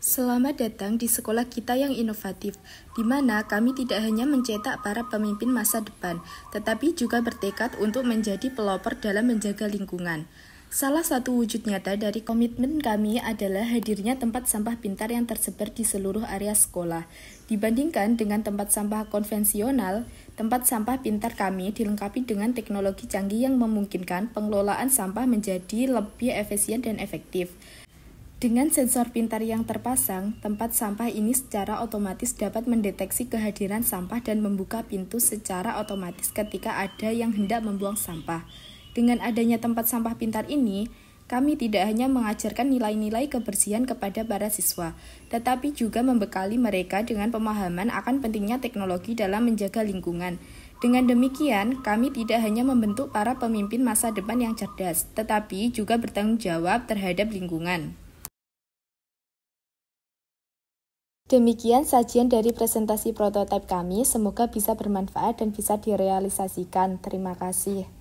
Selamat datang di sekolah kita yang inovatif, di mana kami tidak hanya mencetak para pemimpin masa depan, tetapi juga bertekad untuk menjadi pelopor dalam menjaga lingkungan. Salah satu wujud nyata dari komitmen kami adalah hadirnya tempat sampah pintar yang tersebar di seluruh area sekolah. Dibandingkan dengan tempat sampah konvensional, tempat sampah pintar kami dilengkapi dengan teknologi canggih yang memungkinkan pengelolaan sampah menjadi lebih efisien dan efektif. Dengan sensor pintar yang terpasang, tempat sampah ini secara otomatis dapat mendeteksi kehadiran sampah dan membuka pintu secara otomatis ketika ada yang hendak membuang sampah. Dengan adanya tempat sampah pintar ini, kami tidak hanya mengajarkan nilai-nilai kebersihan kepada para siswa, tetapi juga membekali mereka dengan pemahaman akan pentingnya teknologi dalam menjaga lingkungan. Dengan demikian, kami tidak hanya membentuk para pemimpin masa depan yang cerdas, tetapi juga bertanggung jawab terhadap lingkungan. Demikian sajian dari presentasi prototipe kami, semoga bisa bermanfaat dan bisa direalisasikan. Terima kasih.